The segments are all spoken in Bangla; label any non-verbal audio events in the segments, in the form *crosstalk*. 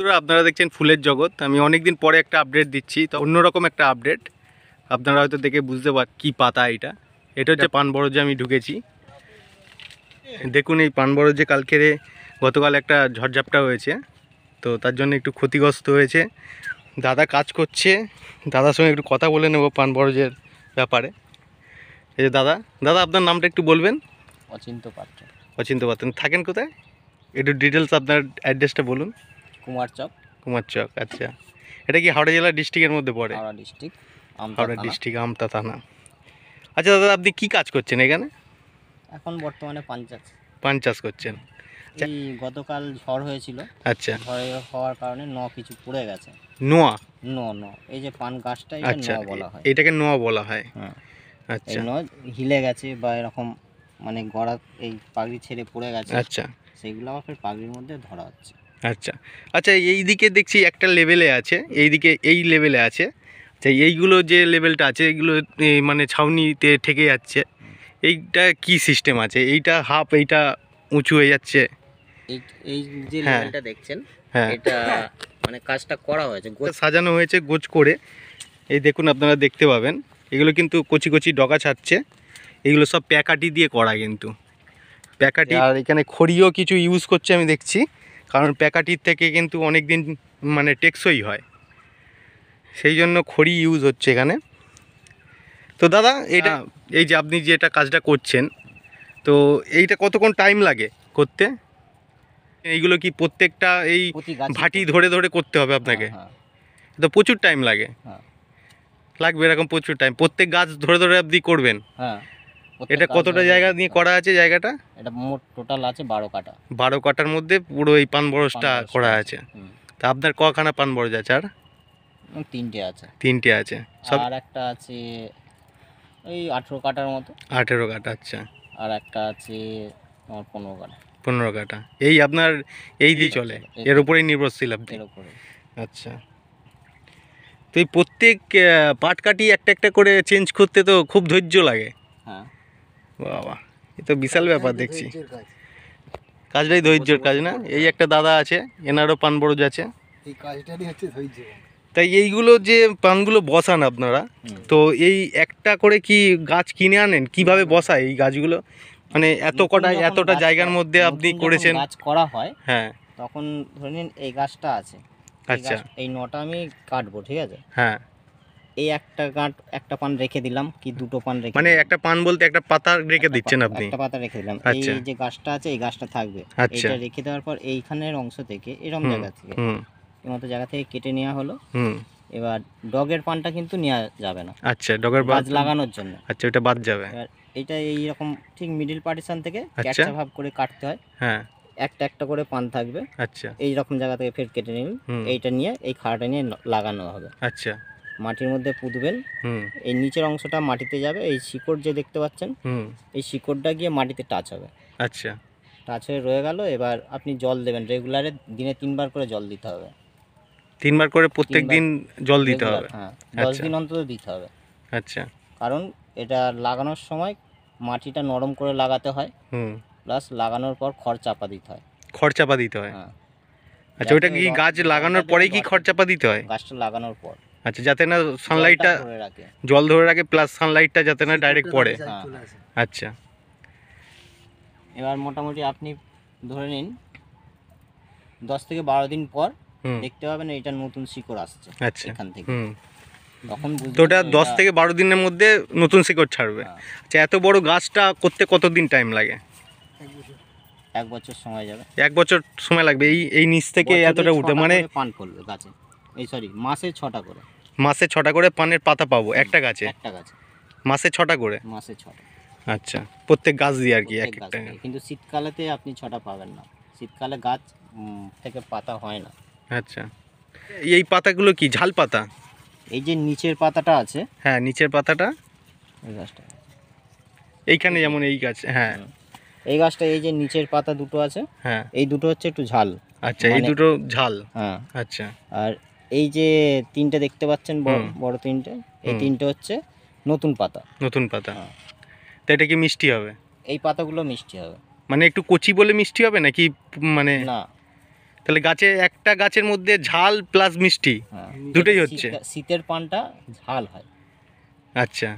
বন্ধুরা আপনারা দেখছেন ফুলের জগৎ আমি অনেক দিন পরে একটা আপডেট দিচ্ছি তো অন্যরকম একটা আপডেট আপনারা হয়তো দেখে বুঝতে পার কী পাতা এটা এটা হচ্ছে পান বরজে আমি ঢুকেছি দেখুন এই পান বরজে কালকের গতকাল একটা ঝড়ঝাপটা হয়েছে তো তার জন্য একটু ক্ষতিগ্রস্ত হয়েছে দাদা কাজ করছে দাদার সঙ্গে একটু কথা বলে নেব পান বরজের ব্যাপারে এই যে দাদা দাদা আপনার নামটা একটু বলবেন অচিন্ত পাত্র অচিন্ত পাত্র থাকেন কোথায় একটু ডিটেলস আপনার অ্যাড্রেসটা বলুন কুমারচক কুমারচক আচ্ছা এটা কি হাওড়া জেলা ডিস্ট্রিক্টের মধ্যে পড়ে হাওড়া ডিস্ট্রিক্ট হাওড়া ডিস্ট্রিক্ট আমতা থানা আচ্ছা দাদা আপনি কি কাজ করছেন এখানে এখন বর্তমানে পান চাষ পান চাষ করছেন আচ্ছা। এই গতকাল ঝড় হয়েছিল আচ্ছা ঝড় হওয়ার কারণে ন কিছু পড়ে গেছে নোয়া ন ন এই যে পান গাছটাই আচ্ছা বলা হয় এটাকে নোয়া বলা হয় হ্যাঁ। আচ্ছা নোয়া হিলে গেছে বা এরকম মানে গড়া এই পাগড়ি ছেড়ে পড়ে গেছে আচ্ছা সেইগুলো আবার পাগড়ির মধ্যে ধরা হচ্ছে আচ্ছা আচ্ছা এই দিকে দেখছি একটা লেভেলে আছে এই দিকে এই লেভেলে আছে আচ্ছা এইগুলো যে লেভেলটা আছে এইগুলো মানে ছাউনিতে ঠেকে যাচ্ছে এইটা কি সিস্টেম আছে এইটা হাফ এইটা উঁচু হয়ে যাচ্ছে এই যে হ্যাঁ। লেভেলটা দেখছেন হ্যাঁ এটা মানে কাজটা করা হয়েছে সাজানো হয়েছে গোছ করে এই দেখুন আপনারা দেখতে পাবেন এগুলো কিন্তু কচি কচি ডগা ছাড়ছে এগুলো সব প্যাকাটি দিয়ে করা কিন্তু প্যাকাটি আর এখানে খড়িও কিছু ইউজ করছে আমি দেখছি কারণ প্যাকাটির থেকে কিন্তু অনেক দিন মানে টেকসই হয় সেই জন্য খড়ি ইউজ হচ্ছে এখানে তো দাদা এটা হ্যাঁ। এই যে আপনি যে এটা কাজটা করছেন তো এইটা কতক্ষণ টাইম লাগে করতে এইগুলো কি প্রত্যেকটা এই ভাটি ধরে ধরে করতে হবে আপনাকে হ্যাঁ, হ্যাঁ। তো প্রচুর টাইম লাগে লাগবে এরকম প্রচুর টাইম প্রত্যেক গাছ ধরে ধরে আপনি করবেন হ্যাঁ এটা কতটা জায়গা নিয়ে করা আছে জায়গাটা এটা মোট টোটাল আছে বারো কাটা বারো কাটার মধ্যে পুরো এই পান বরজটা করা আছে তা আপনার কখানা পান বরজ আছে আর তিনটে আছে তিনটে আছে আর একটা আছে ওই আঠেরো কাটার মতো আঠেরো কাটা আচ্ছা আর একটা আছে আমার পনেরো কাটা পনেরো কাটা এই আপনার এই দিয়ে চলে এর উপরেই নির্ভরশীল আপনি আচ্ছা তো এই প্রত্যেক পাট কাটি একটা একটা করে চেঞ্জ করতে তো খুব ধৈর্য লাগে হ্যাঁ বাবা এ তো বিশাল ব্যাপার হ্যাঁ, দেখছি কাজটাই ধৈর্যের কাজ না এই একটা দাদা আছে এনারও পান বরজ আছে তাই এইগুলো যে পানগুলো বসান আপনারা তো এই একটা করে কি গাছ কিনে আনেন কিভাবে বসায় এই গাছগুলো মানে এত কটা এতটা জায়গার মধ্যে আপনি করেছেন গাছ করা হয় হ্যাঁ তখন ধরে নিন এই গাছটা আছে আচ্ছা এই নটা আমি কাটবো ঠিক আছে হ্যাঁ এই একটা গাঁট একটা পান রেখে দিলাম কি দুটো পান রেখে মানে একটা পান বলতে একটা পাতা রেখে দিচ্ছেন আপনি একটা পাতা রেখে দিলাম এই আচ্ছা। যে গাছটা আছে এই গাছটা থাকবে আচ্ছা। এটা রেখে দেওয়ার পর এইখানের অংশ থেকে এরকম জায়গা থেকে মতো জায়গা থেকে কেটে নেওয়া হলো এবার ডগের পানটা কিন্তু নেওয়া যাবে না আচ্ছা ডগের বাদ লাগানোর জন্য আচ্ছা ওটা বাদ যাবে এটা এই রকম ঠিক মিডিল পার্টিশন থেকে আচ্ছা। ক্যাটচা ভাব করে কাটতে হয় হ্যাঁ একটা একটা করে পান থাকবে আচ্ছা এই রকম জায়গা থেকে ফের কেটে নিন এইটা নিয়ে এই খাড়াটা নিয়ে লাগানো হবে আচ্ছা মাটির মধ্যে পুঁতবেন এই নিচের অংশটা মাটিতে যাবে এই শিকড় যে দেখতে পাচ্ছেন এই শিকড়টা গিয়ে মাটিতে টাচ হবে আচ্ছা টাচ হয়ে রয়ে গেল এবার আপনি জল দেবেন রেগুলারে দিনে তিনবার করে জল দিতে হবে তিনবার করে প্রত্যেক দিন জল দিতে হবে হ্যাঁ আচ্ছা। দশ দিন অন্তত দিতে হবে আচ্ছা কারণ এটা লাগানোর সময় মাটিটা নরম করে লাগাতে হয় প্লাস লাগানোর পর খড় চাপা দিতে হয় খড় চাপা দিতে হয় হ্যাঁ। আচ্ছা ওটা কি গাছ লাগানোর পরেই কি খড় চাপা দিতে হয় গাছটা লাগানোর পর আচ্ছা যাতে না সানলাইটটা জল ধরে রাখে প্লাস সানলাইটটা যাতে না ডাইরেক্ট পড়ে আচ্ছা এবার মোটামুটি আপনি ধরে নিন দশ থেকে বারো দিন পর দেখতে পাবেন এটা নতুন শিকড় আসছে আচ্ছা এখান থেকে তখন তো ওটা দশ থেকে বারো দিনের মধ্যে নতুন শিকড় ছাড়বে হ্যাঁ। আচ্ছা এত বড় গাছটা করতে কতদিন টাইম লাগে এক বছর সময় যাবে এক বছর সময় লাগবে এই এই নিচ থেকে এতটা উঠে মানে পান করবে গাছে এই সরি মাসে ছটা করে মাসে ছটা করে পানের পাতা পাবো একটা গাছে একটা গাছে মাসে ছটা করে মাসে ছটা আচ্ছা প্রত্যেক গাছ দিয়ে আর কি কিন্তু শীতকালেতে আপনি ছটা পাবেন না শীতকালে গাছ থেকে পাতা হয় না আচ্ছা এই পাতাগুলো কি ঝাল পাতা এই যে নিচের পাতাটা আছে হ্যাঁ নিচের পাতাটা এই গাছটা এইখানে যেমন এই গাছ হ্যাঁ এই গাছটা এই যে নিচের পাতা দুটো আছে হ্যাঁ এই দুটো হচ্ছে একটু ঝাল আচ্ছা এই মানে দুটো ঝাল হ্যাঁ আচ্ছা আর এই যে তিনটে দেখতে পাচ্ছেন বড় তিনটে এই তিনটে হচ্ছে নতুন পাতা নতুন পাতা হ্যাঁ। তো এটা কি মিষ্টি হবে এই পাতাগুলো মিষ্টি হবে মানে একটু কচি বলে মিষ্টি হবে নাকি মানে না তাহলে গাছে একটা গাছের মধ্যে ঝাল প্লাস মিষ্টি হ্যাঁ। দুটোই হচ্ছে শীতের পানটা ঝাল হয় আচ্ছা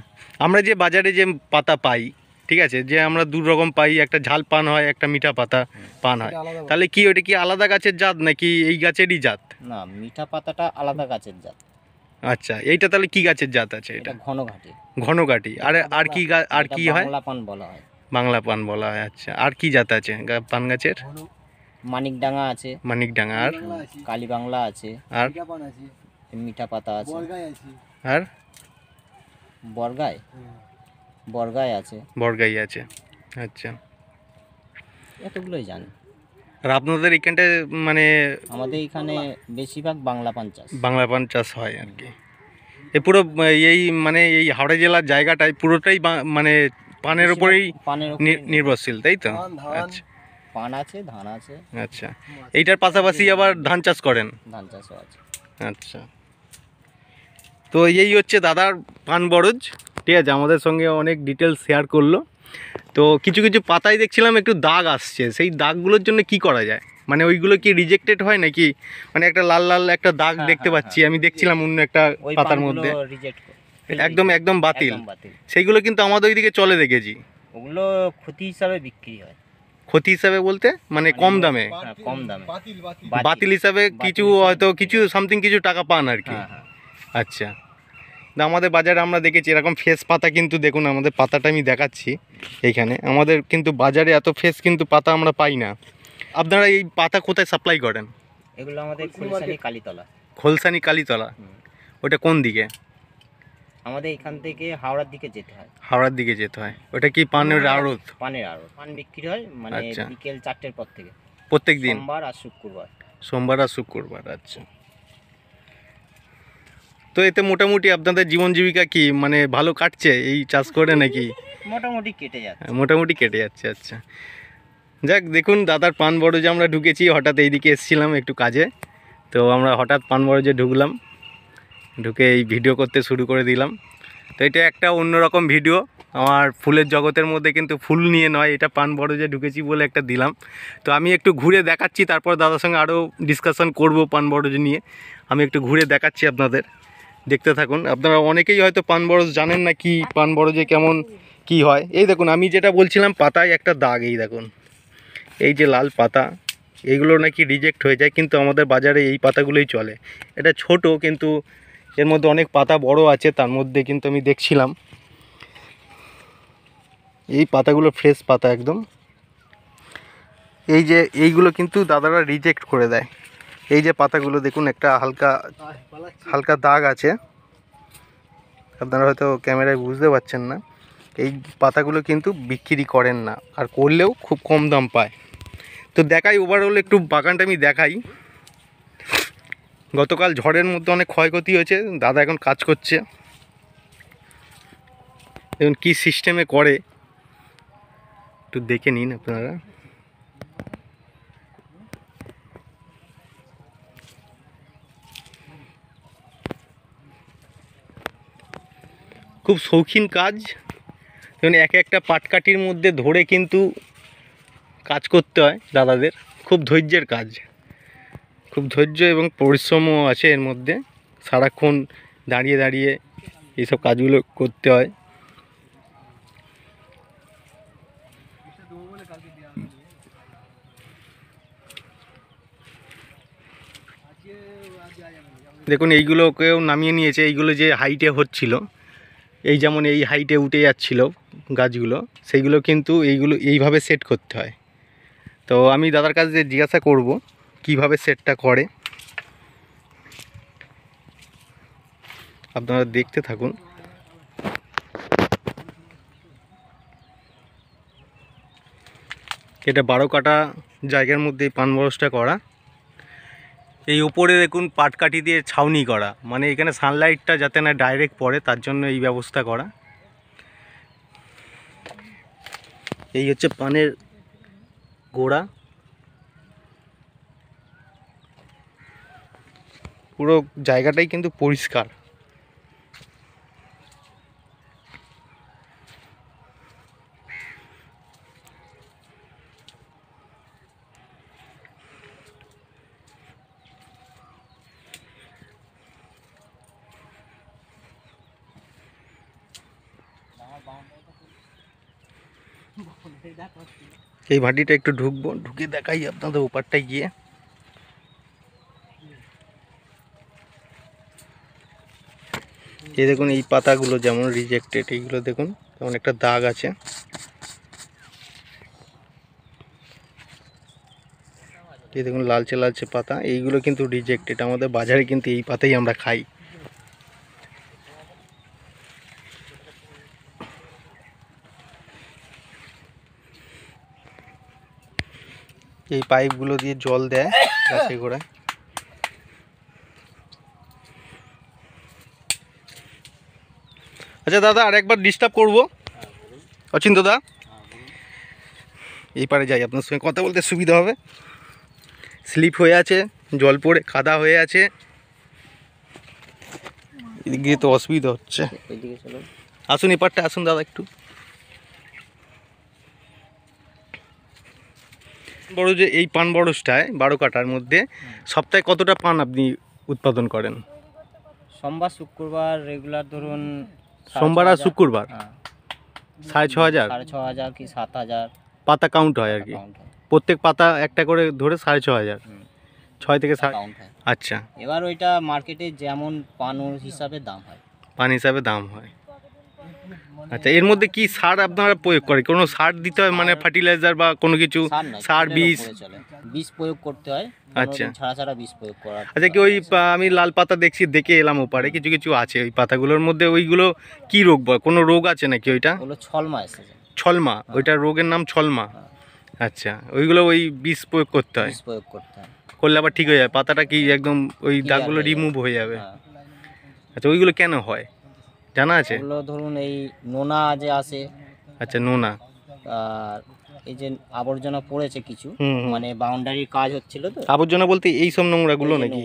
আমরা যে বাজারে যে পাতা পাই ঠিক আছে যে আমরা দু রকম পাই একটা ঝাল পান হয় একটা মিঠা পাতা পান হয় তাহলে কি ওইটা কি আলাদা গাছের জাত নাকি এই গাছেরই জাত না মিঠা পাতাটা আলাদা গাছের জাত আচ্ছা এইটা তাহলে কি গাছের জাত আছে এটা ঘনঘাটি ঘনঘাটি আর আর কি আর কি হয় বাংলা পান বলা হয় বাংলা পান বলা হয় আচ্ছা আর কি জাত আছে পান গাছের মানিকডাঙ্গা আছে মানিকডাঙ্গা আর কালী বাংলা আছে আর মিঠা পাতা আছে আর বরগায় বর্গায় আছে বর্গাই আছে আচ্ছা এতগুলোই জানি আর আপনাদের এখানটায় মানে আমাদের এখানে বেশিরভাগ বাংলা পান চাষ বাংলা পান চাষ হয় আর কি এ পুরো এই মানে এই হাওড়া জেলার জায়গাটায় পুরোটাই বা- মানে পানের ওপরেই পানের নি- নির্ভরশীল তাই তো আচ্ছা পান আছে ধান আছে আচ্ছা এইটার পাশাপাশি আবার ধান চাষ করেন ধান চাষও আছে আচ্ছা তো এই হচ্ছে দাদার পান বরজ ঠিক আছে আমাদের সঙ্গে অনেক ডিটেলস শেয়ার করলো তো কিছু কিছু পাতায় দেখছিলাম একটু দাগ আসছে সেই দাগগুলোর জন্য কি করা যায় মানে ওইগুলো কি রিজেক্টেড হয় নাকি মানে একটা লাল লাল একটা দাগ হ্যাঁ, দেখতে হ্যাঁ, পাচ্ছি হ্যাঁ। আমি দেখছিলাম অন্য একটা পাতার মধ্যে একদম একদম বাতিল সেইগুলো কিন্তু আমাদের ওইদিকে চলে দেখেছি ওগুলো ক্ষতি হিসাবে বিক্রি হয় ক্ষতি হিসাবে বলতে মানে, মানে কম দামে কম দামে বাতিল হিসাবে কিছু হয়তো কিছু সামথিং কিছু টাকা পান আর কি আচ্ছা আমাদের বাজারে আমরা দেখেছি এরকম ফেস পাতা কিন্তু দেখুন আমাদের পাতাটা আমি দেখাচ্ছি এইখানে আমাদের কিন্তু বাজারে এত ফেস কিন্তু পাতা আমরা পাই না আপনারা এই পাতা কোথায় সাপ্লাই করেন এগুলো আমাদের খোলসানি কালীতলা খোলসানি কালীতলা ওটা কোন দিকে আমাদের এখান থেকে হাওড়ার দিকে যেতে হয় হাওড়ার দিকে যেতে হয় ওটা কি পানের আড়ত পানের আড়ত পান বিক্রি হয় মানে আচ্ছা। বিকেল চারটের পর থেকে প্রত্যেক দিন সোমবার আর শুক্রবার সোমবার আর শুক্রবার আচ্ছা তো এতে মোটামুটি আপনাদের জীবন জীবিকা কি মানে ভালো কাটছে এই চাষ করে নাকি মোটামুটি কেটে যাচ্ছে মোটামুটি কেটে যাচ্ছে আচ্ছা যাক দেখুন দাদার পান বড়জে আমরা ঢুকেছি হঠাৎ এইদিকে এসেছিলাম একটু কাজে তো আমরা হঠাৎ পান বরজে ঢুকলাম ঢুকে এই ভিডিও করতে শুরু করে দিলাম তো এটা একটা অন্যরকম ভিডিও আমার ফুলের জগতের মধ্যে কিন্তু ফুল নিয়ে নয় এটা পান বড়জে ঢুকেছি বলে একটা দিলাম তো আমি একটু ঘুরে দেখাচ্ছি তারপর দাদার সঙ্গে আরও ডিসকাশন করব পান বড়জে নিয়ে আমি একটু ঘুরে দেখাচ্ছি আপনাদের দেখতে থাকুন আপনারা অনেকেই হয়তো পানবরজ জানেন না কি পানবরজে কেমন কি হয় এই দেখুন আমি যেটা বলছিলাম পাতায় একটা দাগ এই দেখুন এই যে লাল পাতা এইগুলো নাকি রিজেক্ট হয়ে যায় কিন্তু আমাদের বাজারে এই পাতাগুলোই চলে এটা ছোট কিন্তু এর মধ্যে অনেক পাতা বড় আছে তার মধ্যে কিন্তু আমি দেখছিলাম এই পাতাগুলো ফ্রেশ পাতা একদম এই যে এইগুলো কিন্তু দাদারা রিজেক্ট করে দেয় এই যে পাতাগুলো দেখুন একটা হালকা হালকা দাগ আছে আপনারা হয়তো ক্যামেরায় বুঝতে পারছেন না এই পাতাগুলো কিন্তু বিক্রি করেন না আর করলেও খুব কম দাম পায় তো দেখাই ওভারঅল একটু বাগানটা আমি দেখাই গতকাল ঝড়ের মধ্যে অনেক ক্ষয়ক্ষতি হয়েছে দাদা এখন কাজ করছে দেখুন কী সিস্টেমে করে একটু দেখে নিন আপনারা খুব শৌখিন কাজ যেমন এক একটা পাটকাঠির মধ্যে ধরে কিন্তু কাজ করতে হয় দাদাদের খুব ধৈর্যের কাজ খুব ধৈর্য এবং পরিশ্রমও আছে এর মধ্যে সারাক্ষণ দাঁড়িয়ে দাঁড়িয়ে এইসব কাজগুলো করতে হয় দেখুন এইগুলোকেও নামিয়ে নিয়েছে এইগুলো যে হাইটে হচ্ছিল এই যেমন এই হাইটে উঠে যাচ্ছিল গাছগুলো সেইগুলো কিন্তু এইগুলো এইভাবে সেট করতে হয় তো আমি দাদার কাছে জিজ্ঞাসা করব কিভাবে সেটটা করে আপনারা দেখতে থাকুন এটা বারো কাটা জায়গার মধ্যে পান বরসটা করা এই ওপরে দেখুন পাটকাঠি দিয়ে ছাউনি করা মানে এখানে সানলাইটটা যাতে না ডাইরেক্ট পড়ে তার জন্য এই ব্যবস্থা করা এই হচ্ছে পানের গোড়া পুরো জায়গাটাই কিন্তু পরিষ্কার সেই ভাটিটা একটু ঢুকবো ঢুকে দেখাই আপনাদের ওপারটায় গিয়ে এই দেখুন এই পাতাগুলো যেমন রিজেক্টেড এইগুলো দেখুন তেমন একটা দাগ আছে এই দেখুন লালচে লালচে পাতা এইগুলো কিন্তু রিজেক্টেড আমাদের বাজারে কিন্তু এই পাতাই আমরা খাই এই পাইপগুলো দিয়ে জল দেয় *laughs* গাছে করে আচ্ছা দাদা আর একবার ডিস্টার্ব করবো অচিন্ত দা এই পারে যাই আপনার সঙ্গে কথা বলতে সুবিধা হবে স্লিপ হয়ে আছে জল পড়ে কাদা হয়ে আছে এদিকে তো অসুবিধা হচ্ছে আসুন এপারটা আসুন দাদা একটু বড় যে এই পান বড়সটায় বারো কাটার মধ্যে সপ্তাহে কতটা পান আপনি উৎপাদন করেন সোমবার শুক্রবার রেগুলার ধরুন সোমবার আর শুক্রবার হ্যাঁ। সাড়ে ছ হাজার ছ হাজার কি সাত হাজার পাতা কাউন্ট হয় আর কি প্রত্যেক পাতা একটা করে ধরে সাড়ে ছ হাজার ছয় থেকে সাড়ে আচ্ছা এবার ওইটা মার্কেটে যেমন পানোর হিসাবে দাম হয় পান হিসাবে দাম হয় মানে আচ্ছা এর মধ্যে কি সার আপনারা প্রয়োগ করে কোনো সার দিতে হয় মানে ফার্টিলাইজার বা কোনো কিছু সার বীজ বীজ প্রয়োগ করতে হয় আচ্ছা ছাড়া ছাড়া বীজ প্রয়োগ করা আচ্ছা কি ওই আমি লাল পাতা দেখছি দেখে এলাম ওপারে কিছু কিছু আছে ওই পাতাগুলোর মধ্যে ওইগুলো কি রোগ বা কোনো রোগ আছে নাকি ওইটা ওগুলো ছলমা এসেছে ছলমা হ্যাঁ। ওইটা রোগের নাম ছলমা হ্যাঁ। আচ্ছা ওইগুলো ওই বীজ প্রয়োগ করতে হয় প্রয়োগ করতে হয় করলে আবার ঠিক হয়ে যাবে পাতাটা কি একদম ওই দাগগুলো রিমুভ হয়ে যাবে হ্যাঁ। আচ্ছা ওইগুলো কেন হয় জানা আছে হলো ধরুন এই নোনা যে আসে আচ্ছা নোনা আর এই যে আবর্জনা পড়েছে কিছু মানে বাউন্ডারির কাজ হচ্ছিল তো আবর্জনা বলতে এই সব নোংরাগুলো নাকি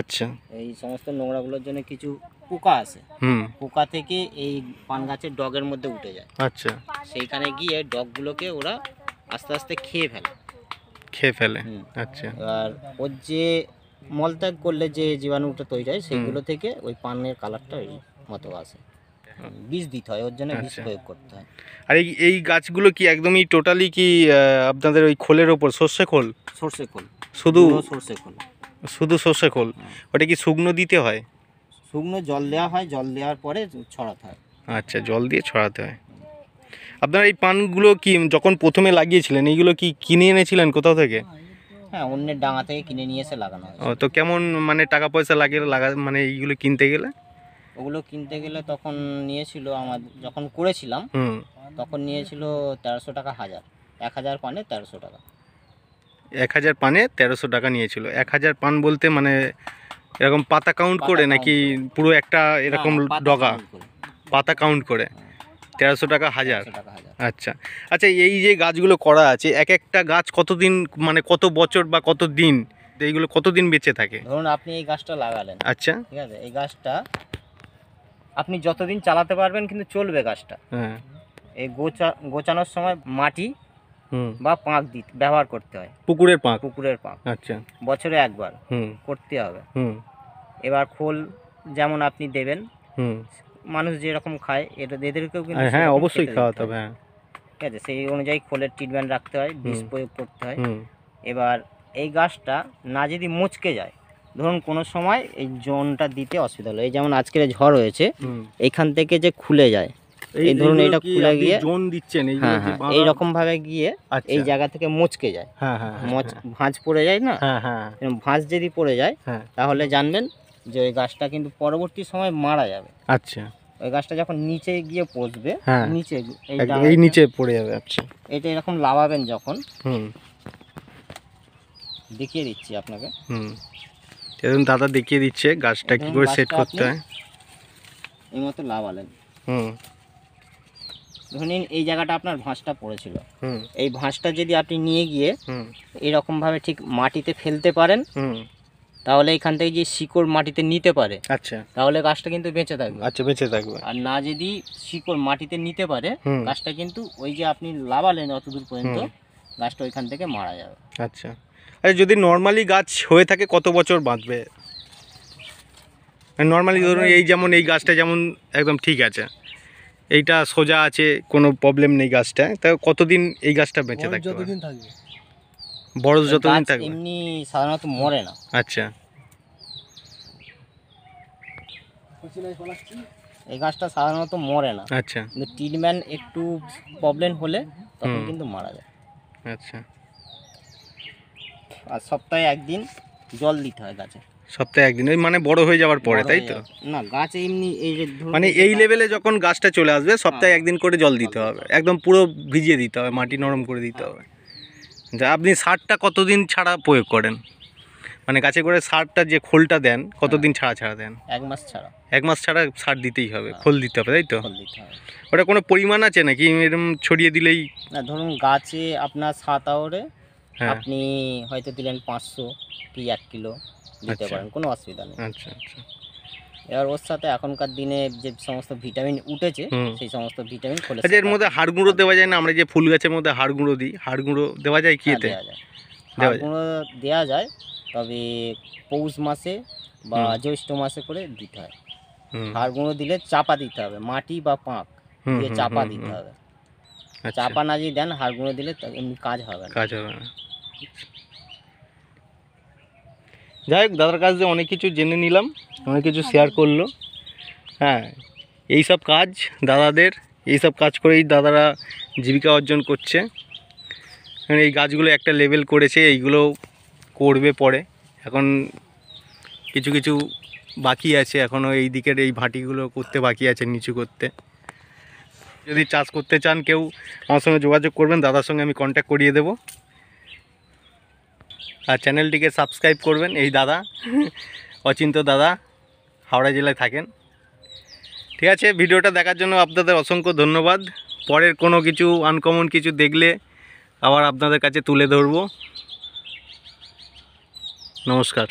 আচ্ছা এই সমস্ত নোংরাগুলোর জন্য কিছু পোকা আছে পোকা থেকে এই পান গাছের ডগের মধ্যে উঠে যায় আচ্ছা সেইখানে গিয়ে ডগগুলোকে ওরা আস্তে আস্তে খেয়ে ফেলে খেয়ে ফেলে আচ্ছা আর ওর যে মলত্যাগ করলে যে জীবাণুটা তৈরি হয় সেগুলো থেকে ওই পানের কালারটা ওই মতো আসে বীজ দিতে হয় ওর জন্য বীজ আচ্ছা। প্রয়োগ করতে হয় আর এই এই গাছগুলো কি একদমই টোটালি কি আপনাদের ওই খোলের ওপর সর্ষে খোল সর্ষে খোল শুধু সর্ষে খোল শুধু সর্ষে খোল হ্যাঁ। ওটা কি শুকনো দিতে হয় শুকনো জল দেওয়া হয় জল দেওয়ার পরে ছড়াতে হয় আচ্ছা জল দিয়ে ছড়াতে হয় আপনারা এই পানগুলো কি যখন প্রথমে লাগিয়েছিলেন এইগুলো কি কিনে এনেছিলেন কোথাও থেকে হ্যাঁ অন্যের ডাঙা থেকে কিনে নিয়ে এসে লাগানো হয় তো কেমন মানে টাকা পয়সা লাগে লাগা মানে এইগুলো কিনতে গেলে ওগুলো কিনতে গেলে তখন নিয়েছিল আমাদের যখন করেছিলাম তখন নিয়েছিল তেরোশো টাকা হাজার এক হাজার পানে তেরোশো টাকা এক হাজার পানে তেরোশো টাকা নিয়েছিল এক হাজার পান বলতে মানে এরকম পাতা কাউন্ট করে নাকি পুরো একটা এরকম ডগা পাতা কাউন্ট করে হ্যাঁ। তেরোশো টাকা হাজার আচ্ছা আচ্ছা এই যে গাছগুলো করা আছে এক একটা গাছ কতদিন মানে কত বছর বা কত দিন এইগুলো কতদিন বেঁচে থাকে ধরুন আপনি এই গাছটা লাগালেন আচ্ছা ঠিক আছে এই গাছটা আপনি যতদিন চালাতে পারবেন কিন্তু চলবে গাছটা হ্যাঁ। এই গোচা গোচানোর সময় মাটি বা পাঁক দিত ব্যবহার করতে হয় পুকুরের পাঁক পুকুরের পাঁক আচ্ছা বছরে একবার করতে হবে এবার খোল যেমন আপনি দেবেন মানুষ যেরকম খায় এটা এদেরকেও কিন্তু হ্যাঁ অবশ্যই খাওয়াতে হবে হ্যাঁ ঠিক আছে সেই অনুযায়ী খোলের ট্রিটমেন্ট রাখতে হয় বিষ প্রয়োগ করতে হয় এবার এই গাছটা না যদি মুচকে যায় ধরুন কোনো সময় এই জোনটা দিতে অসুবিধা হলো এই যেমন আজকের ঝড় হয়েছে এইখান থেকে যে খুলে যায় এই ধরুন এটা খুলে গিয়ে জোন দিচ্ছেন হ্যাঁ হ্যাঁ এইরকমভাবে ভাবে গিয়ে এই আচ্ছা। জায়গা থেকে মচকে যায় হ্যাঁ হ্যাঁ, হ্যাঁ, হ্যাঁ ভাঁজ পড়ে যায় না হ্যাঁ হ্যাঁ, হ্যাঁ। ভাঁজ যদি পড়ে যায় তাহলে জানবেন যে ওই গাছটা কিন্তু পরবর্তী সময় মারা যাবে আচ্ছা ওই গাছটা যখন নিচে গিয়ে পচবে নিচে এই নিচে পড়ে যাবে আচ্ছা এটা এরকম লাভাবেন যখন হুম দেখিয়ে দিচ্ছি আপনাকে হুম এরকম দাদা দেখিয়ে দিচ্ছে গাছটা কি করে সেট করতে হয় এই মতো লাভালেন হুম নিন এই জায়গাটা আপনার ভাঁজটা পড়েছিল এই ভাঁজটা যদি আপনি নিয়ে গিয়ে এরকমভাবে ঠিক মাটিতে ফেলতে পারেন তাহলে এখান থেকে যে শিকড় মাটিতে নিতে পারে আচ্ছা তাহলে গাছটা কিন্তু বেঁচে থাকবে আচ্ছা বেঁচে থাকবে আর না যদি শিকড় মাটিতে নিতে পারে গাছটা কিন্তু ওই যে আপনি লাভালেন অতদূর পর্যন্ত গাছটা ওইখান থেকে মারা যাবে আচ্ছা আর যদি নর্মালি গাছ হয়ে থাকে কত বছর বাঁধবে নর্মালি মানে ধরুন এই যেমন এই গাছটা যেমন একদম ঠিক আছে এইটা সোজা আছে কোনো প্রবলেম নেই গাছটা তা কতদিন এই গাছটা বেঁচে থাকে যতদিন থাকবে বড় যতদিন থাকবে এমনি সাধারণত মরে না আচ্ছা এই গাছটা সাধারণত মরে না আচ্ছা ট্রিটমেন্ট একটু প্রবলেম হলে তখন কিন্তু মারা যায় আচ্ছা আর সপ্তাহে একদিন জল দিতে হয় গাছে সপ্তাহে একদিন ওই মানে বড় হয়ে যাওয়ার পরে তাই তো না গাছ এমনি এই যে মানে এই লেভেলে যখন গাছটা চলে আসবে সপ্তাহে হ্যাঁ। একদিন করে জল দিতে হবে একদম পুরো ভিজিয়ে দিতে হবে মাটি নরম করে দিতে হ্যাঁ। হবে যা আচ্ছা, আপনি সারটা কতদিন ছাড়া প্রয়োগ করেন মানে গাছে করে সারটা যে খোলটা দেন কতদিন হ্যাঁ। ছাড়া ছাড়া দেন এক মাস ছাড়া এক মাস ছাড়া সার দিতেই হবে খোল দিতে হবে তাই তো ওটা কোনো পরিমাণ আছে নাকি এরকম ছড়িয়ে দিলেই না ধরুন গাছে আপনার সাত আওয়ারে হ্যাঁ। আপনি হয়তো দিলেন পাঁচশো কি এক কিলো দিতে আচ্ছা। পারেন কোনো অসুবিধা নেই আচ্ছা, আচ্ছা। এবার ওর সাথে এখনকার দিনে যে সমস্ত ভিটামিন উঠেছে সেই সমস্ত ভিটামিন খোলে এর মধ্যে হাড় গুঁড়ো দেওয়া যায় না আমরা যে ফুল গাছের মধ্যে হাড় গুঁড়ো দিই হাড় গুঁড়ো দেওয়া যায় কি হ্যাঁ, যায় হাড় গুঁড়ো দেওয়া যায় তবে পৌষ মাসে বা জ্যৈষ্ঠ মাসে করে দিতে হয় হাড় গুঁড়ো দিলে চাপা দিতে হবে মাটি বা পাঁক দিয়ে চাপা দিতে হবে আচ্ছা। চাপা না যদি দেন গুঁড়ো দিলে এমনি কাজ হবে না কাজ হবে না যাই হোক দাদার কাছ দিয়ে অনেক কিছু জেনে নিলাম অনেক কিছু শেয়ার করলো হ্যাঁ এই সব কাজ দাদাদের এই সব কাজ করেই দাদারা জীবিকা অর্জন করছে মানে এই গাছগুলো একটা লেভেল করেছে এইগুলো করবে পরে এখন কিছু কিছু বাকি আছে এখনও এই দিকের এই ভাটিগুলো করতে বাকি আছে নিচু করতে যদি চাষ করতে চান কেউ আমার সঙ্গে যোগাযোগ করবেন দাদার সঙ্গে আমি কন্ট্যাক্ট করিয়ে দেব আর চ্যানেলটিকে সাবস্ক্রাইব করবেন এই দাদা অচিন্ত দাদা হাওড়া জেলায় থাকেন ঠিক আছে ভিডিওটা দেখার জন্য আপনাদের অসংখ্য ধন্যবাদ পরের কোনো কিছু আনকমন কিছু দেখলে আবার আপনাদের কাছে তুলে ধরব নমস্কার